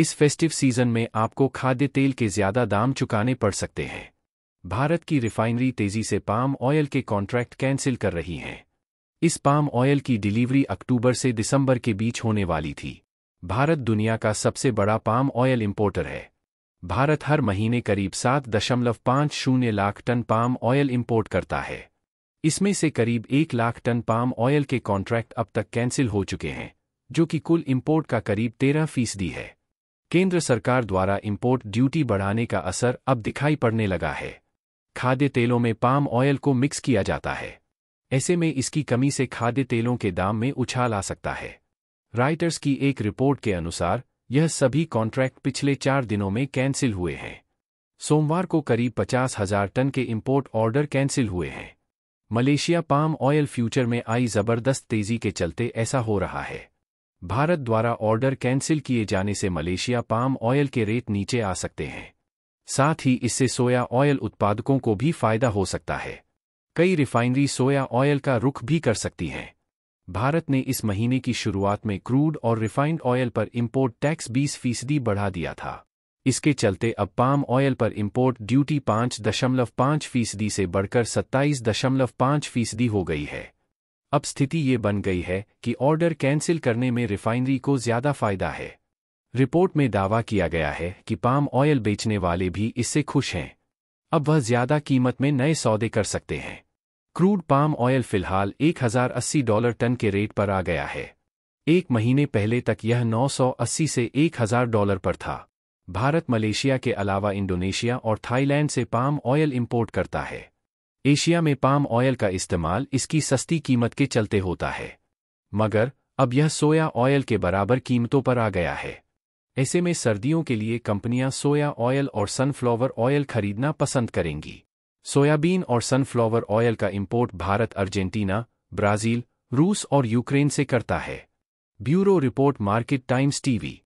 इस festive season में आपको खाद्य तेल के ज्यादा दाम चुकाने पड़ सकते हैं भारत की रिफाइनरी तेजी से पाम ऑयल के कॉन्ट्रैक्ट कैंसिल कर रही हैं इस पाम ऑयल की डिलीवरी अक्टूबर से दिसंबर के बीच होने वाली थी भारत दुनिया का सबसे बड़ा पाम ऑयल इम्पोर्टर है भारत हर महीने करीब सात दशमलव पाँच शून्य lakh ton palm oil import करता है इसमें से करीब एक लाख टन पाम ऑयल के कॉन्ट्रैक्ट अब तक कैंसिल हो चुके हैं जो कि कुल इम्पोर्ट का करीब तेरह फीसदी है केंद्र सरकार द्वारा इंपोर्ट ड्यूटी बढ़ाने का असर अब दिखाई पड़ने लगा है खाद्य तेलों में पाम ऑयल को मिक्स किया जाता है ऐसे में इसकी कमी से खाद्य तेलों के दाम में उछाल आ सकता है राइटर्स की एक रिपोर्ट के अनुसार यह सभी कॉन्ट्रैक्ट पिछले चार दिनों में कैंसिल हुए हैं सोमवार को करीब पचास हजार टन के इंपोर्ट ऑर्डर कैंसिल हुए हैं मलेशिया पाम ऑयल फ्यूचर में आई जबरदस्त तेजी के चलते ऐसा हो रहा है भारत द्वारा ऑर्डर कैंसिल किए जाने से मलेशिया पाम ऑयल के रेट नीचे आ सकते हैं साथ ही इससे सोया ऑयल उत्पादकों को भी फायदा हो सकता है कई रिफाइनरी सोया ऑयल का रुख भी कर सकती हैं भारत ने इस महीने की शुरुआत में क्रूड और रिफाइंड ऑयल पर इम्पोर्ट टैक्स 20 फीसदी बढ़ा दिया था इसके चलते अब पाम ऑयल पर इम्पोर्ट ड्यूटी पाँच दशमलव पाँच फीसदी से बढ़कर सत्ताईस दशमलव पाँच फीसदी हो गई है अब स्थिति ये बन गई है कि ऑर्डर कैंसिल करने में रिफाइनरी को ज्यादा फायदा है रिपोर्ट में दावा किया गया है कि पाम ऑयल बेचने वाले भी इससे खुश हैं अब वह ज्यादा कीमत में नए सौदे कर सकते हैं क्रूड पाम ऑयल फिलहाल 1080 डॉलर टन के रेट पर आ गया है एक महीने पहले तक यह 980 से 1000 डॉलर पर था भारत मलेशिया के अलावा इंडोनेशिया और थाईलैंड से पाम ऑयल इंपोर्ट करता है एशिया में पाम ऑयल का इस्तेमाल इसकी सस्ती कीमत के चलते होता है मगर अब यह सोया ऑयल के बराबर कीमतों पर आ गया है ऐसे में सर्दियों के लिए कंपनियां सोया ऑयल और सनफ्लावर ऑयल खरीदना पसंद करेंगी सोयाबीन और सनफ्लावर ऑयल का इंपोर्ट भारत अर्जेंटीना ब्राज़ील रूस और यूक्रेन से करता है bureau report Market Times TV